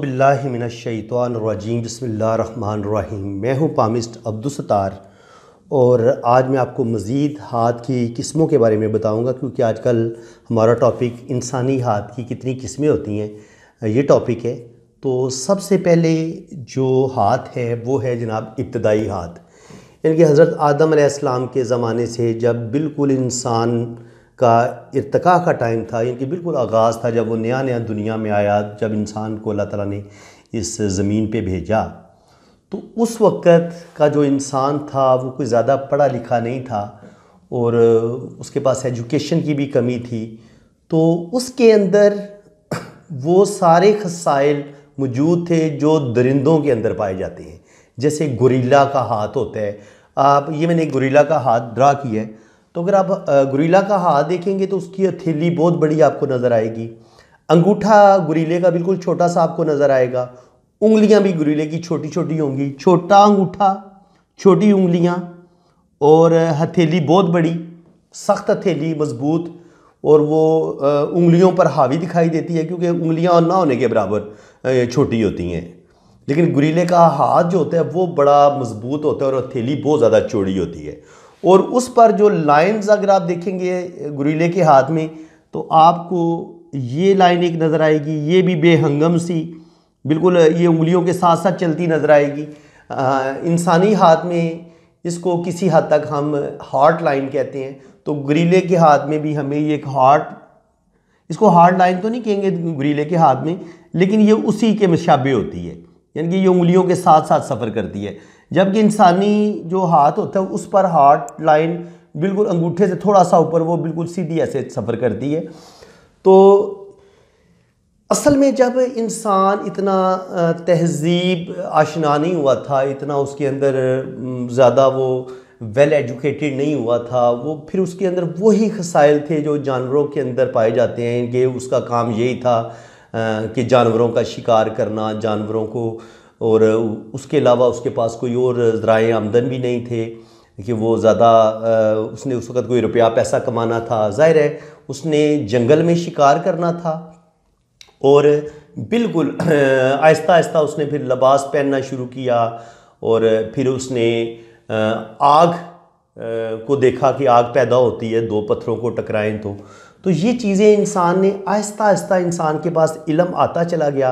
बिल्लाशैतवानरजीम बसमीम मैं हूँ पामिस्ट अब्दुलसतार और आज मैं आपको मज़ीद हाथ की किस्मों के बारे में बताऊँगा क्योंकि आजकल हमारा टॉपिक इंसानी हाथ की कितनी किस्में होती हैं ये टॉपिक है तो सबसे पहले जो हाथ है वो है जनाब इब्तदाई हाथ यानी कि हज़रत आदम के ज़माने से जब बिल्कुल इंसान का इरतका का टाइम था इनकी बिल्कुल आगाज़ था जब वो नया नया दुनिया में आया जब इंसान को अल्लाह ताला ने इस ज़मीन पे भेजा तो उस वक़्त का जो इंसान था वो कोई ज़्यादा पढ़ा लिखा नहीं था और उसके पास एजुकेशन की भी कमी थी तो उसके अंदर वो सारे खसाइल मौजूद थे जो दरिंदों के अंदर पाए जाते हैं जैसे गुरीला का हाथ होता है आप ये मैंने गुरीला का हाथ ड्रा किया है तो अगर आप गुरीला का हाथ देखेंगे तो उसकी हथेली बहुत बड़ी आपको नज़र आएगी अंगूठा गुरीले का बिल्कुल छोटा सा आपको नज़र आएगा उंगलियां भी गुरीले की छोटी छोटी होंगी छोटा अंगूठा छोटी उंगलियां और हथेली बहुत बड़ी सख्त हथेली मजबूत और वो उंगलियों पर हावी दिखाई देती है क्योंकि उंगलियां ना होने के बराबर छोटी होती हैं लेकिन गुरीले का हाथ जो होता है वो बड़ा मजबूत होता है और हथेली बहुत ज़्यादा चौड़ी होती है और उस पर जो लाइंस अगर आप देखेंगे गुरीले के हाथ में तो आपको ये लाइन एक नज़र आएगी ये भी बेहंगम सी बिल्कुल ये उंगलियों के साथ साथ चलती नज़र आएगी इंसानी हाथ में इसको किसी हद तक हम हार्ट लाइन कहते हैं तो गुरीले के हाथ में भी हमें ये एक हार्ट इसको हार्ट लाइन तो नहीं कहेंगे गुरीले के हाथ में लेकिन ये उसी के मशाबे होती है यानी कि ये उंगलियों के साथ साथ सफ़र करती है जबकि इंसानी जो हाथ होता है उस पर हार्ट लाइन बिल्कुल अंगूठे से थोड़ा सा ऊपर वो बिल्कुल सीधी ऐसे सफ़र करती है तो असल में जब इंसान इतना तहजीब आशना नहीं हुआ था इतना उसके अंदर ज़्यादा वो वेल एजुकेटेड नहीं हुआ था वो फिर उसके अंदर वही खसाइल थे जो जानवरों के अंदर पाए जाते हैं कि उसका काम यही था कि जानवरों का शिकार करना जानवरों को और उसके अलावा उसके पास कोई और ज़राए आमदन भी नहीं थे कि वो ज़्यादा उसने उस वक़्त कोई रुपया पैसा कमाना था ज़ाहिर है उसने जंगल में शिकार करना था और बिल्कुल आहिस्ता आहिस्ता उसने फिर लबास पहनना शुरू किया और फिर उसने आग को देखा कि आग पैदा होती है दो पत्थरों को टकराएं तो तो ये चीज़ें इंसान ने आहिस्ता आहिस्ता इंसान के पास इलम आता चला गया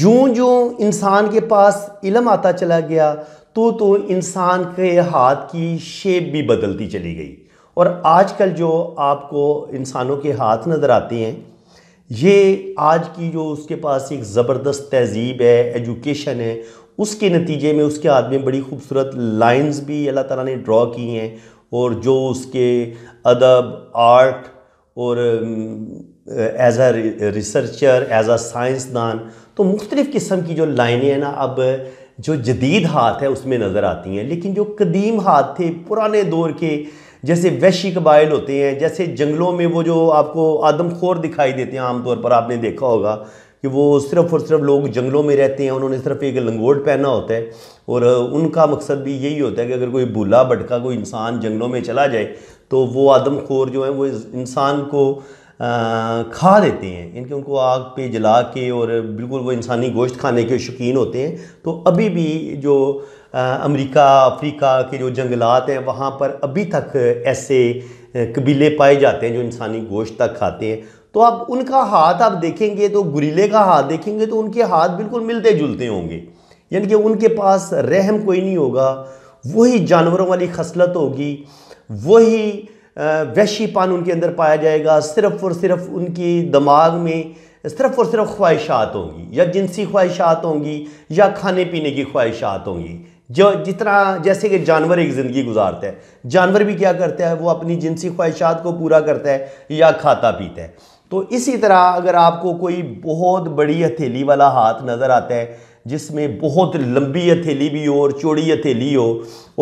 जो जो इंसान के पास इलम आता चला गया तो तो इंसान के हाथ की शेप भी बदलती चली गई और आजकल जो आपको इंसानों के हाथ नज़र आते हैं ये आज की जो उसके पास एक ज़बरदस्त तहजीब है एजुकेशन है उसके नतीजे में उसके हाथ में बड़ी खूबसूरत लाइंस भी अल्लाह ताला ने ड्रॉ की हैं और जो उसके अदब आर्ट और as a researcher as a साइंसदान तो मुख्तलिफ़ किस्म की जो लाइनें हैं ना अब जो जदीद हाथ है उसमें नज़र आती हैं लेकिन जो कदीम हाथ थे पुराने दौर के जैसे वैशी कबाइल होते हैं जैसे जंगलों में वो जो आपको आदमखोर दिखाई देते हैं आमतौर पर आपने देखा होगा कि वो सिर्फ़ और सिर्फ लोग जंगलों में रहते हैं उन्होंने सिर्फ एक लंगोट पहना होता है और उनका मकसद भी यही होता है कि अगर कोई भूला भटका कोई इंसान जंगलों में चला जाए तो वो आदमखोर जो हैं वो इंसान को आ, खा लेते हैं इनके उनको आग पे जला के और बिल्कुल वो इंसानी गोश्त खाने के शौकीन होते हैं तो अभी भी जो अमेरिका अफ्रीका के जो जंगलात हैं वहाँ पर अभी तक ऐसे कबीले पाए जाते हैं जो इंसानी गोश्त तक खाते हैं तो आप उनका हाथ आप देखेंगे तो गुरीले का हाथ देखेंगे तो उनके हाथ बिल्कुल मिलते जुलते होंगे यानी कि उनके पास रहम कोई नहीं होगा वही जानवरों वाली खसलत होगी वही वैशीपान उनके अंदर पाया जाएगा सिर्फ और सिर्फ उनकी दिमाग में सिर्फ और सिर्फ ख्वाहिशात होंगी या जिनसी ख्वाहिशात होंगी या खाने पीने की ख्वाहिशात होंगी जो जितना जैसे कि जानवर एक ज़िंदगी गुजारता है जानवर भी क्या करता है वो अपनी जिनसी ख्वाहिशात को पूरा करता है या खाता पीता है तो इसी तरह अगर आपको कोई बहुत बड़ी हथेली वाला हाथ नज़र आता है जिसमें बहुत लंबी हथेली भी हो और चौड़ी हथेली हो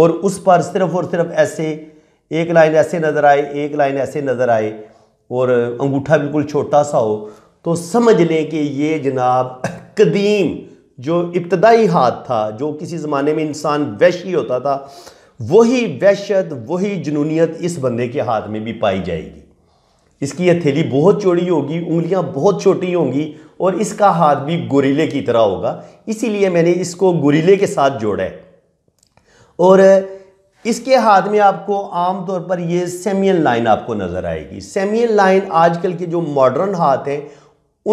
और उस पर सिर्फ और सिर्फ ऐसे एक लाइन ऐसे नज़र आए एक लाइन ऐसे नज़र आए और अंगूठा बिल्कुल छोटा सा हो तो समझ लें कि ये जनाब कदीम जो इब्तदाई हाथ था जो किसी ज़माने में इंसान वैशी होता था वही वहशत वही जुनूनीत इस बंदे के हाथ में भी पाई जाएगी इसकी हथेली बहुत चौड़ी होगी उंगलियां बहुत छोटी होंगी और इसका हाथ भी गोरीले की तरह होगा इसीलिए मैंने इसको गोरीले के साथ जोड़ा है और इसके हाथ में आपको आमतौर पर ये सेमियन लाइन आपको नज़र आएगी सेमियन लाइन आजकल के जो मॉडर्न हाथ हैं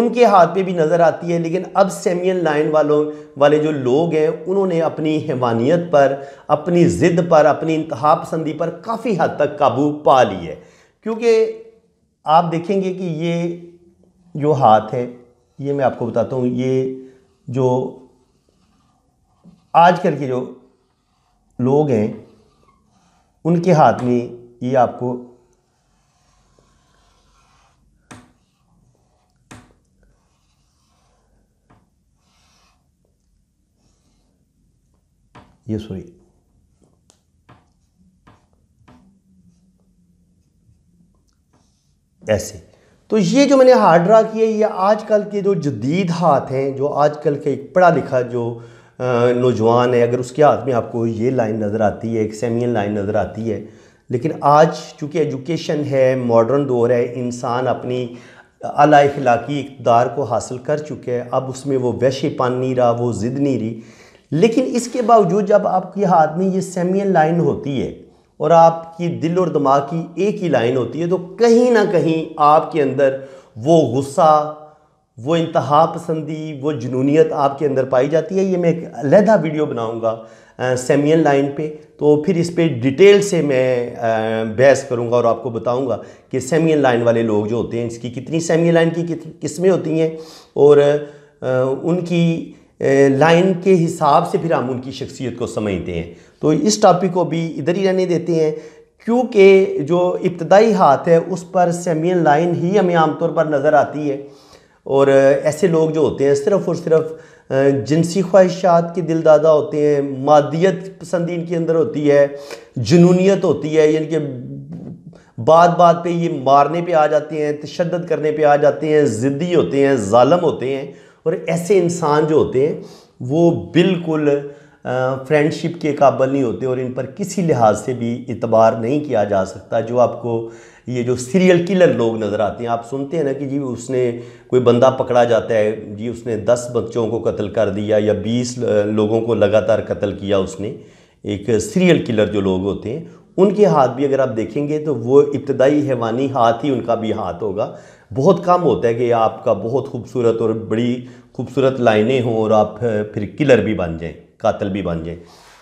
उनके हाथ पे भी नज़र आती है लेकिन अब सेमियन लाइन वालों वाले जो लोग हैं उन्होंने अपनी हैवानियत पर अपनी ज़िद पर अपनी इंतहा पसंदी पर काफ़ी हद तक काबू पा ली है क्योंकि आप देखेंगे कि ये जो हाथ है ये मैं आपको बताता हूँ ये जो आजकल के जो लोग हैं उनके हाथ में ये आपको ये सॉरी ऐसे तो ये जो मैंने हार्ड ड्रा किया ये आजकल के जो जदीद हाथ हैं जो आजकल के एक पढ़ा लिखा जो नौजवान है अगर उसके हाथ में आपको ये लाइन नज़र आती है एक सेमियन लाइन नज़र आती है लेकिन आज चूँकि एजुकेशन है मॉडर्न दौर है इंसान अपनी अला इखलाकी इकदार को हासिल कर चुके हैं अब उसमें वो पान नहीं रहा वो ज़िद नहीं रही लेकिन इसके बावजूद जब आपके हाथ में ये सेमियन लाइन होती है और आपकी दिल और दिमाग की एक ही लाइन होती है तो कहीं ना कहीं आपके अंदर वो गुस्सा वो इंतहा पसंदी वो जुनूनीत आपके अंदर पाई जाती है ये मैं एक अलहदा वीडियो बनाऊँगा सेमियन लाइन पे तो फिर इस पर डिटेल से मैं बहस करूँगा और आपको बताऊँगा कि सेमियन लाइन वाले लोग जो होते हैं इसकी कितनी सेमियन लाइन की किस्में होती हैं और आ, उनकी लाइन के हिसाब से फिर हम उनकी शख्सियत को समझते हैं तो इस टॉपिक को भी इधर ही रहने देते हैं क्योंकि जो इब्तदाई हाथ है उस पर सेमियन लाइन ही हमें आमतौर पर नज़र आती है और ऐसे लोग जो होते हैं सिर्फ़ और सिर्फ जिनसी ख्वाहिशात के दिल दादा होते हैं मादियत पसंदी इनके अंदर होती है जुनूनीत होती है यानी कि बात बात पे ये मारने पे आ जाते हैं तशद करने पे आ जाते हैं ज़िद्दी होते हैं ालम होते हैं और ऐसे इंसान जो होते हैं वो बिल्कुल फ्रेंडशिप के काबल नहीं होते और इन पर किसी लिहाज से भी इतबार नहीं किया जा सकता जो आपको ये जो सीरियल किलर लोग नज़र आते हैं आप सुनते हैं ना कि जी उसने कोई बंदा पकड़ा जाता है जी उसने दस बच्चों को कत्ल कर दिया या बीस लोगों को लगातार कत्ल किया उसने एक सीरियल किलर जो लोग होते हैं उनके हाथ भी अगर आप देखेंगे तो वो इब्तदाई हैवानी हाथ ही उनका भी हाथ होगा बहुत कम होता है कि आपका बहुत खूबसूरत और बड़ी खूबसूरत लाइनें हों और आप फिर किलर भी बन जाएं कातल भी बन जाएं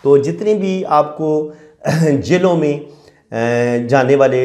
तो जितने भी आपको जेलों में जाने वाले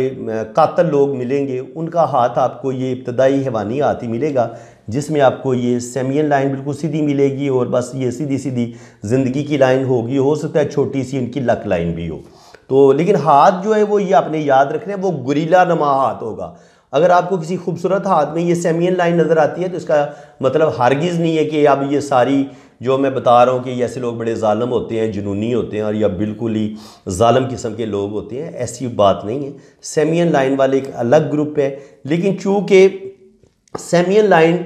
कातल लोग मिलेंगे उनका हाथ आपको ये इब्तदाई हैवानी हाथी मिलेगा जिसमें आपको ये सेमियन लाइन बिल्कुल सीधी मिलेगी और बस ये सीधी सीधी ज़िंदगी की लाइन होगी हो सकता है छोटी सी इनकी लक लाइन भी हो तो लेकिन हाथ जो है वो ये आपने याद रखना है वो गुरीला नमा हाथ होगा अगर आपको किसी खूबसूरत हाथ में ये सेमियन लाइन नज़र आती है तो इसका मतलब हारगिज़ नहीं है कि अब ये सारी जो मैं बता रहा हूँ कि ऐसे लोग बड़े ालम होते हैं जुनूनी होते हैं और या बिल्कुल ही ालम किस्म के लोग होते हैं ऐसी बात नहीं है सेमियन लाइन वाले एक अलग ग्रुप है लेकिन चूँकि सेमियन लाइन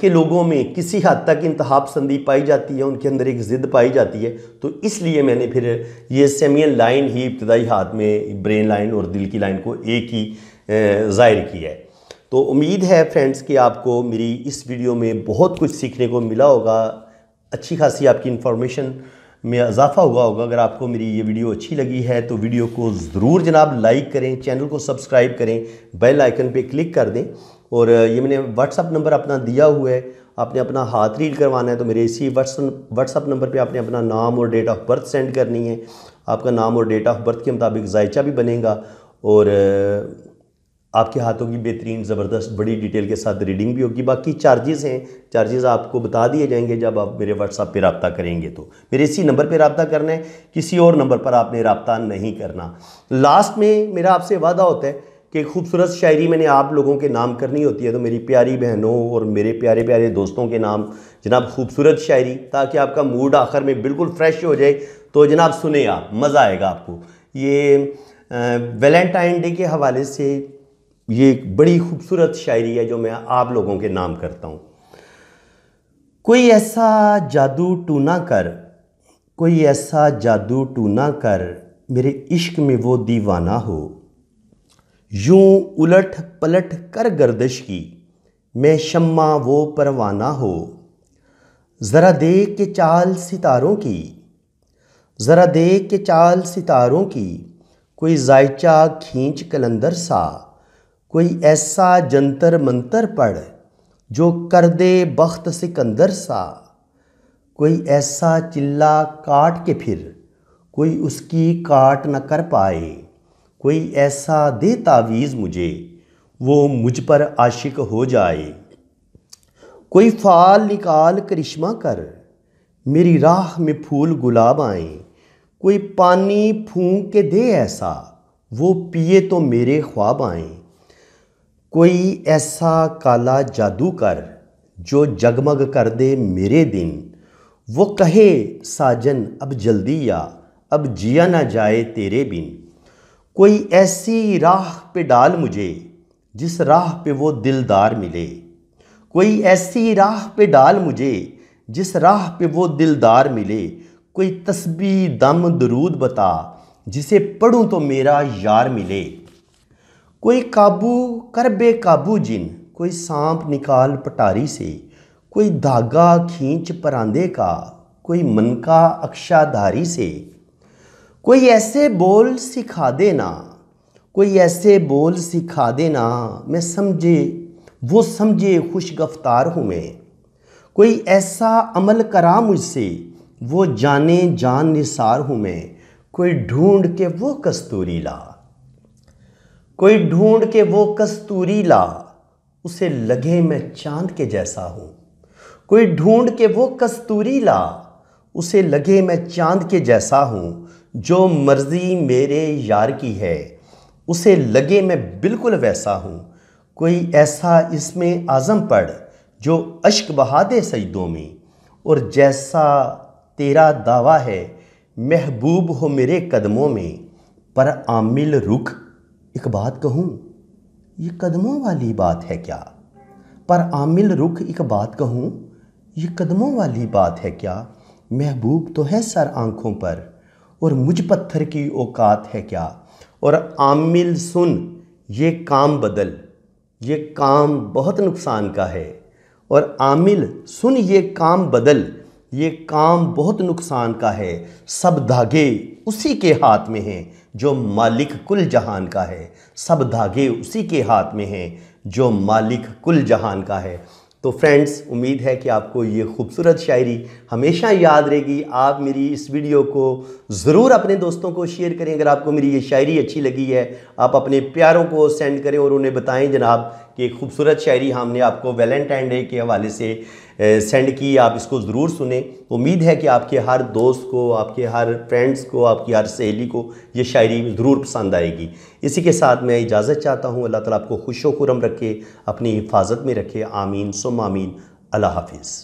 के लोगों में किसी हद तक इंतहा पसंदी पाई जाती है उनके अंदर एक ज़िद पाई जाती है तो इसलिए मैंने फिर ये सेमियन लाइन ही इब्तदाई हाथ में ब्रेन लाइन और दिल की लाइन को एक ही ज़ाहिर किया है तो उम्मीद है फ्रेंड्स कि आपको मेरी इस वीडियो में बहुत कुछ सीखने को मिला होगा अच्छी खासी आपकी इन्फॉर्मेशन में इजाफा हुआ होगा अगर आपको मेरी ये वीडियो अच्छी लगी है तो वीडियो को ज़रूर जनाब लाइक करें चैनल को सब्सक्राइब करें बेल आइकन पे क्लिक कर दें और ये मैंने व्हाट्सअप नंबर अपना दिया हुआ है आपने अपना हाथ रीड करवाना है तो मेरे इसी व्हाट्सअप नंबर पे आपने अपना नाम और डेट ऑफ बर्थ सेंड करनी है आपका नाम और डेट ऑफ बर्थ के मुताबिक जायचा भी बनेगा और आपके हाथों की बेहतरीन ज़बरदस्त बड़ी डिटेल के साथ रीडिंग भी होगी बाकी चार्जेस हैं चार्जेस आपको बता दिए जाएंगे जब आप मेरे व्हाट्सअप पर रबता करेंगे तो मेरे इसी नंबर पर रबता करना है किसी और नंबर पर आपने रबता नहीं करना लास्ट में मेरा आपसे वादा होता है कि खूबसूरत शायरी मैंने आप लोगों के नाम करनी होती है तो मेरी प्यारी बहनों और मेरे प्यारे प्यारे दोस्तों के नाम जनाब खूबसूरत शायरी ताकि आपका मूड आखिर में बिल्कुल फ्रेश हो जाए तो जनाब सुने आप मज़ा आएगा आपको ये वैलेंटाइन डे के हवाले से ये एक बड़ी खूबसूरत शायरी है जो मैं आप लोगों के नाम करता हूँ कोई ऐसा जादू टूना कर कोई ऐसा जादू टूना कर मेरे इश्क में वो दीवाना हो यूं उलट पलट कर गर्दश की मैं शम्मा वो परवाना हो ज़रा देख के चाल सितारों की ज़रा देख के चाल सितारों की कोई जायचा खींच कलंदर सा कोई ऐसा जंतर मंतर पढ़ जो कर दे बख्त सिकंदर सा कोई ऐसा चिल्ला काट के फिर कोई उसकी काट न कर पाए कोई ऐसा दे तावीज़ मुझे वो मुझ पर आशिक हो जाए कोई फाल निकाल करिश्मा कर मेरी राह में फूल गुलाब आए कोई पानी फूंक के दे ऐसा वो पिए तो मेरे ख्वाब आएँ कोई ऐसा काला जादू कर जो जगमग कर दे मेरे दिन वो कहे साजन अब जल्दी या अब जिया ना जाए तेरे बिन कोई ऐसी राह पे डाल मुझे जिस राह पे वो दिलदार मिले कोई ऐसी राह पे डाल मुझे जिस राह पे वो दिलदार मिले कोई तस्बी दम दरूद बता जिसे पढ़ूँ तो मेरा यार मिले कोई काबू कर बेकाबू जिन कोई सांप निकाल पटारी से कोई धागा खींच परांदे का कोई मनका अक्षाधारी से कोई ऐसे बोल सिखा देना कोई ऐसे बोल सिखा देना मैं समझे वो समझे खुश गफ्तार हूँ मैं कोई ऐसा अमल करा मुझसे वो जाने जान निसार हूँ मैं कोई ढूंढ के वो कस्तूरी ला कोई ढूंढ के वो कस्तूरी ला उसे लगे मैं चांद के जैसा हूँ कोई ढूंढ के वो कस्तूरी ला उसे लगे मैं चांद के जैसा हूँ जो मर्जी मेरे यार की है उसे लगे मैं बिल्कुल वैसा हूँ कोई ऐसा इसमें आज़म पढ़ जो अश्क बहादे सईदों में और जैसा तेरा दावा है महबूब हो मेरे कदमों में पर आमिल रुख एक बात कहूँ ये कदमों वाली बात है क्या पर आमिल रुख एक बात कहूँ ये कदमों वाली बात है क्या महबूब तो है सर आँखों पर और मुझ पत्थर की औकात है क्या और आमिल सुन ये काम बदल ये काम बहुत नुकसान का है और आमिल सुन ये काम बदल ये काम बहुत नुकसान का है सब धागे उसी के हाथ में हैं जो मालिक कुल जहान का है सब धागे उसी के हाथ में हैं जो मालिक कुल जहान का है तो फ्रेंड्स उम्मीद है कि आपको ये खूबसूरत शायरी हमेशा याद रहेगी आप मेरी इस वीडियो को ज़रूर अपने दोस्तों को शेयर करें अगर आपको मेरी ये शायरी अच्छी लगी है आप अपने प्यारों को सेंड करें और उन्हें बताएं जनाब कि खूबसूरत शायरी हमने आपको वैलेंटाइन डे के हवाले से सेंड की आप इसको ज़रूर सुने उम्मीद है कि आपके हर दोस्त को आपके हर फ्रेंड्स को आपकी हर सहेली को ये शायरी ज़रूर पसंद आएगी इसी के साथ मैं इजाज़त चाहता हूँ अल्लाह ताला आपको खुश खुरम रखे अपनी हिफाजत में रखे आमीन सुम आमीन अल्लाह हाफिज़